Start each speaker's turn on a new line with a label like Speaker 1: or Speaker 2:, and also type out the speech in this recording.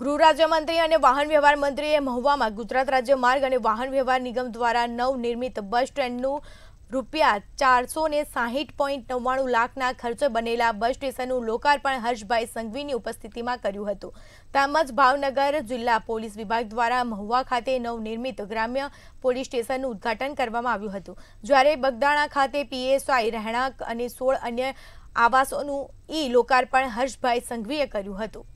Speaker 1: ગૃહ રાજ્યમંત્રી અને વાહન વ્યવહાર મંત્રીએ મહુવામાં ગુજરાત રાજ્ય માર્ગ અને વાહન વ્યવહાર નિગમ દ્વારા નવનિર્મિત બસ સ્ટેન્ડનું રૂપિયા ચારસો ને સાહીઠ પોઈન્ટ નવ્વાણું લાખના ખર્ચે બનેલા બસ સ્ટેશનનું લોકાર્પણ હર્ષભાઈ સંઘવીની ઉપસ્થિતિમાં કર્યું હતું તેમજ ભાવનગર જિલ્લા પોલીસ વિભાગ દ્વારા મહુવા ખાતે નવનિર્મિત ગ્રામ્ય પોલીસ સ્ટેશનનું ઉદ્ઘાટન કરવામાં આવ્યું હતું જ્યારે બગદાણા ખાતે પીએસઆઈ રહેણાંક અને સોળ અન્ય આવાસોનું ઈ લોકાર્પણ હર્ષભાઈ સંઘવીએ કર્યું હતું